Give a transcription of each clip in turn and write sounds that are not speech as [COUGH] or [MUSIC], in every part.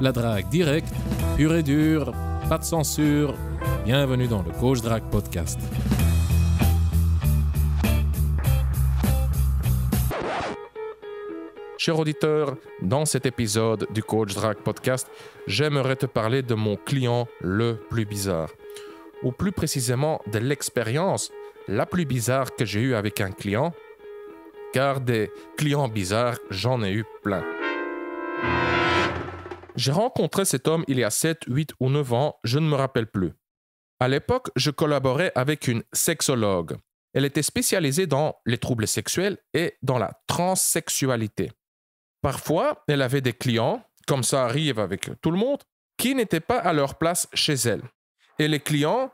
la drague directe, pure et dure, pas de censure. Bienvenue dans le Coach Drague Podcast. Cher auditeur, dans cet épisode du Coach Drag Podcast, j'aimerais te parler de mon client le plus bizarre, ou plus précisément de l'expérience la plus bizarre que j'ai eue avec un client, car des clients bizarres, j'en ai eu plein. J'ai rencontré cet homme il y a 7, 8 ou 9 ans, je ne me rappelle plus. À l'époque, je collaborais avec une sexologue. Elle était spécialisée dans les troubles sexuels et dans la transsexualité. Parfois, elle avait des clients, comme ça arrive avec tout le monde, qui n'étaient pas à leur place chez elle. Et les clients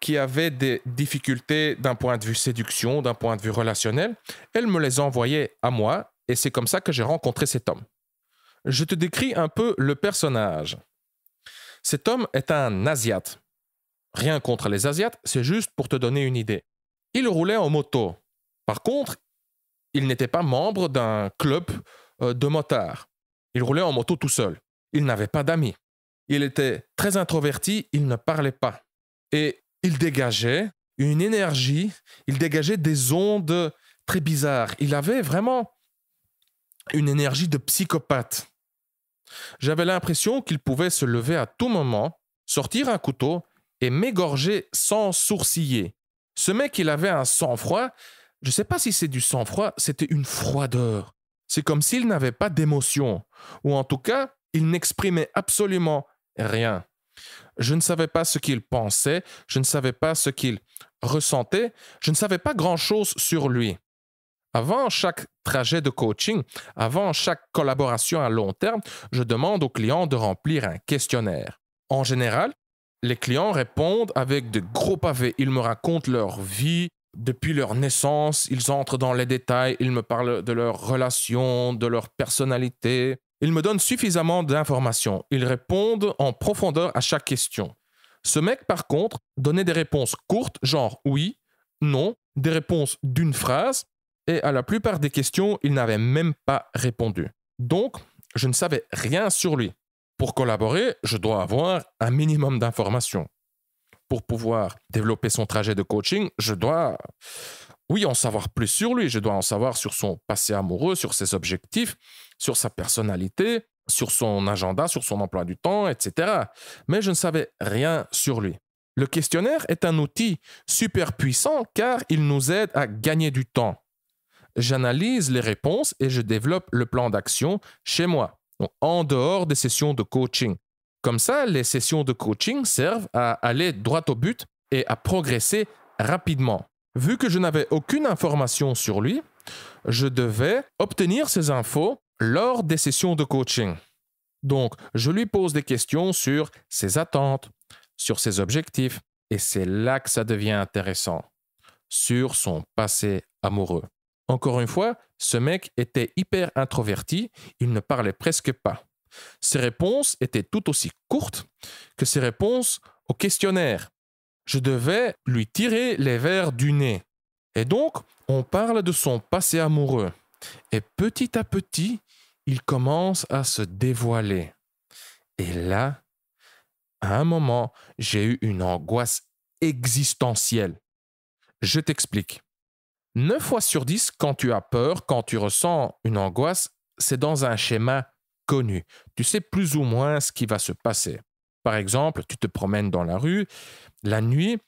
qui avaient des difficultés d'un point de vue séduction, d'un point de vue relationnel, elle me les envoyait à moi et c'est comme ça que j'ai rencontré cet homme. Je te décris un peu le personnage. Cet homme est un Asiate. Rien contre les Asiates, c'est juste pour te donner une idée. Il roulait en moto. Par contre, il n'était pas membre d'un club euh, de motards. Il roulait en moto tout seul. Il n'avait pas d'amis. Il était très introverti, il ne parlait pas. Et il dégageait une énergie, il dégageait des ondes très bizarres. Il avait vraiment une énergie de psychopathe. J'avais l'impression qu'il pouvait se lever à tout moment, sortir un couteau et m'égorger sans sourciller. Ce mec, il avait un sang-froid. Je ne sais pas si c'est du sang-froid, c'était une froideur. C'est comme s'il n'avait pas d'émotion, ou en tout cas, il n'exprimait absolument rien. Je ne savais pas ce qu'il pensait, je ne savais pas ce qu'il ressentait, je ne savais pas grand-chose sur lui. Avant chaque trajet de coaching, avant chaque collaboration à long terme, je demande aux clients de remplir un questionnaire. En général, les clients répondent avec de gros pavés. Ils me racontent leur vie depuis leur naissance, ils entrent dans les détails, ils me parlent de leurs relations, de leur personnalité. Ils me donnent suffisamment d'informations. Ils répondent en profondeur à chaque question. Ce mec, par contre, donnait des réponses courtes, genre oui, non, des réponses d'une phrase, et à la plupart des questions, il n'avait même pas répondu. Donc, je ne savais rien sur lui. Pour collaborer, je dois avoir un minimum d'informations. Pour pouvoir développer son trajet de coaching, je dois, oui, en savoir plus sur lui. Je dois en savoir sur son passé amoureux, sur ses objectifs, sur sa personnalité, sur son agenda, sur son emploi du temps, etc. Mais je ne savais rien sur lui. Le questionnaire est un outil super puissant car il nous aide à gagner du temps j'analyse les réponses et je développe le plan d'action chez moi, en dehors des sessions de coaching. Comme ça, les sessions de coaching servent à aller droit au but et à progresser rapidement. Vu que je n'avais aucune information sur lui, je devais obtenir ces infos lors des sessions de coaching. Donc, je lui pose des questions sur ses attentes, sur ses objectifs, et c'est là que ça devient intéressant, sur son passé amoureux. Encore une fois, ce mec était hyper introverti, il ne parlait presque pas. Ses réponses étaient tout aussi courtes que ses réponses au questionnaire. Je devais lui tirer les verres du nez. Et donc, on parle de son passé amoureux. Et petit à petit, il commence à se dévoiler. Et là, à un moment, j'ai eu une angoisse existentielle. Je t'explique. 9 fois sur 10, quand tu as peur, quand tu ressens une angoisse, c'est dans un schéma connu. Tu sais plus ou moins ce qui va se passer. Par exemple, tu te promènes dans la rue la nuit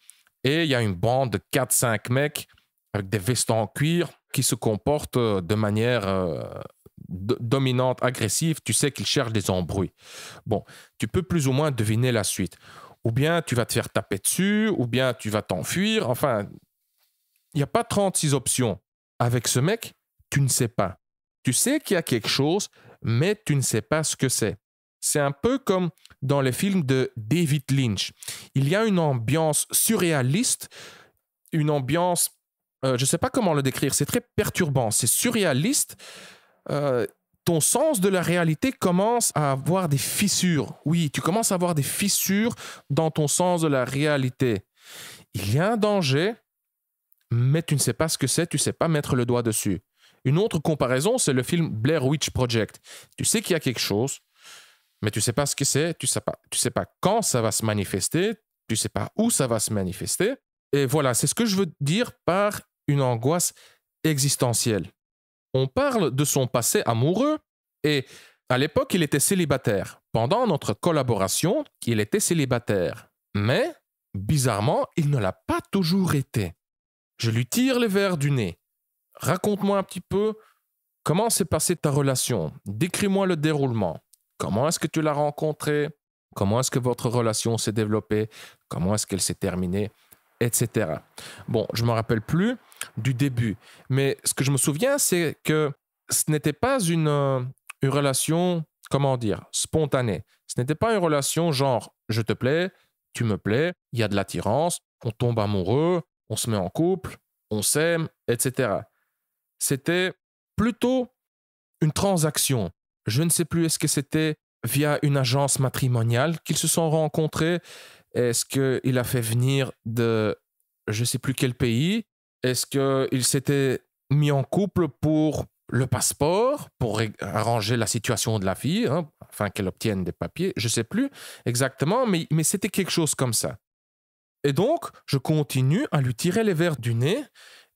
et il y a une bande de 4-5 mecs avec des vestes en cuir qui se comportent euh, de manière euh, dominante, agressive. Tu sais qu'ils cherchent des embrouilles. Bon, tu peux plus ou moins deviner la suite. Ou bien tu vas te faire taper dessus, ou bien tu vas t'enfuir. Enfin, il n'y a pas 36 options. Avec ce mec, tu ne sais pas. Tu sais qu'il y a quelque chose, mais tu ne sais pas ce que c'est. C'est un peu comme dans les films de David Lynch. Il y a une ambiance surréaliste, une ambiance, euh, je ne sais pas comment le décrire, c'est très perturbant, c'est surréaliste. Euh, ton sens de la réalité commence à avoir des fissures. Oui, tu commences à avoir des fissures dans ton sens de la réalité. Il y a un danger, mais tu ne sais pas ce que c'est, tu ne sais pas mettre le doigt dessus. Une autre comparaison, c'est le film Blair Witch Project. Tu sais qu'il y a quelque chose, mais tu ne sais pas ce que c'est, tu ne sais, pas, tu sais pas quand ça va se manifester, tu ne sais pas où ça va se manifester. Et voilà, c'est ce que je veux dire par une angoisse existentielle. On parle de son passé amoureux et à l'époque, il était célibataire. Pendant notre collaboration, il était célibataire. Mais, bizarrement, il ne l'a pas toujours été. Je lui tire les verres du nez. Raconte-moi un petit peu comment s'est passée ta relation. Décris-moi le déroulement. Comment est-ce que tu l'as rencontrée Comment est-ce que votre relation s'est développée Comment est-ce qu'elle s'est terminée Etc. Bon, je ne me rappelle plus du début, mais ce que je me souviens, c'est que ce n'était pas une, une relation, comment dire, spontanée. Ce n'était pas une relation genre je te plais, tu me plais, il y a de l'attirance, on tombe amoureux, on se met en couple, on s'aime, etc. C'était plutôt une transaction. Je ne sais plus, est-ce que c'était via une agence matrimoniale qu'ils se sont rencontrés Est-ce qu'il a fait venir de je ne sais plus quel pays Est-ce qu'ils s'étaient mis en couple pour le passeport, pour arranger la situation de la fille, hein, afin qu'elle obtienne des papiers Je ne sais plus exactement, mais c'était quelque chose comme ça. Et donc, je continue à lui tirer les verres du nez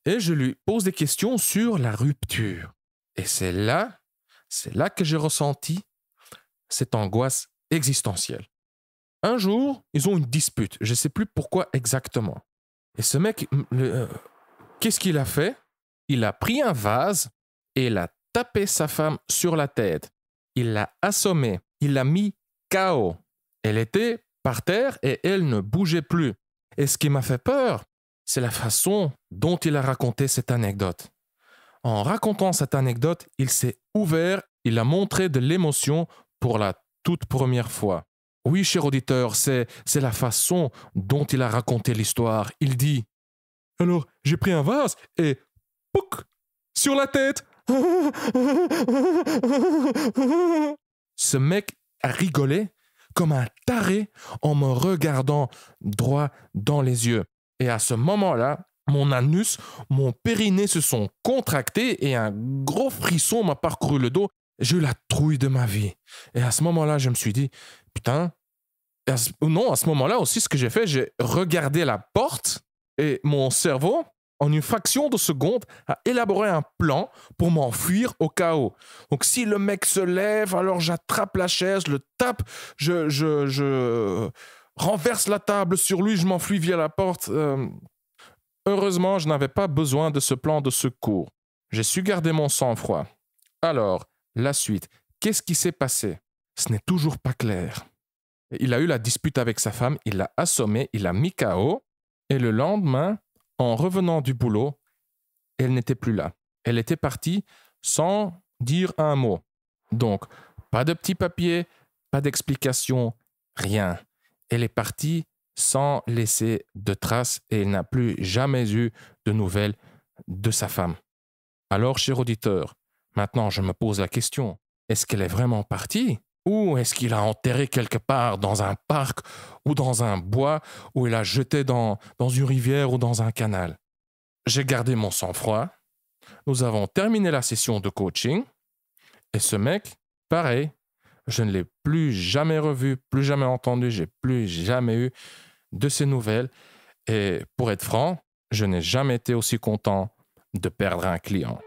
et je lui pose des questions sur la rupture. Et c'est là, c'est là que j'ai ressenti cette angoisse existentielle. Un jour, ils ont une dispute, je ne sais plus pourquoi exactement. Et ce mec, euh, qu'est-ce qu'il a fait Il a pris un vase et il a tapé sa femme sur la tête. Il l'a assommée, il l'a mis KO. Elle était par terre et elle ne bougeait plus. Et ce qui m'a fait peur, c'est la façon dont il a raconté cette anecdote. En racontant cette anecdote, il s'est ouvert, il a montré de l'émotion pour la toute première fois. Oui, cher auditeur, c'est, la façon dont il a raconté l'histoire. Il dit Alors, j'ai pris un vase et pouc Sur la tête [LAUGHS] Ce mec a rigolé comme un taré en me regardant droit dans les yeux. Et à ce moment-là, mon anus, mon périnée se sont contractés et un gros frisson m'a parcouru le dos. J'ai eu la trouille de ma vie. Et à ce moment-là, je me suis dit, putain, non, à ce moment-là aussi, ce que j'ai fait, j'ai regardé la porte et mon cerveau en une fraction de seconde, a élaboré un plan pour m'enfuir au chaos. Donc si le mec se lève, alors j'attrape la chaise, le tape, je, je, je renverse la table sur lui, je m'enfuis via la porte. Euh, heureusement, je n'avais pas besoin de ce plan de secours. J'ai su garder mon sang-froid. Alors, la suite, qu'est-ce qui s'est passé Ce n'est toujours pas clair. Il a eu la dispute avec sa femme, il l'a assommé, il a mis KO, et le lendemain, en revenant du boulot, elle n'était plus là. Elle était partie sans dire un mot. Donc, pas de petit papier, pas d'explication, rien. Elle est partie sans laisser de traces et il n'a plus jamais eu de nouvelles de sa femme. Alors, cher auditeur, maintenant je me pose la question, est-ce qu'elle est vraiment partie ou est-ce qu'il a enterré quelque part dans un parc ou dans un bois ou il a jeté dans, dans une rivière ou dans un canal J'ai gardé mon sang-froid. Nous avons terminé la session de coaching. Et ce mec, pareil, je ne l'ai plus jamais revu, plus jamais entendu, j'ai plus jamais eu de ses nouvelles. Et pour être franc, je n'ai jamais été aussi content de perdre un client.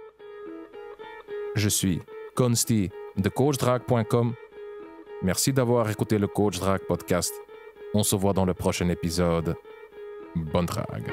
Je suis Consti de coachdrag.com Merci d'avoir écouté le Coach Drag podcast. On se voit dans le prochain épisode. Bonne drague.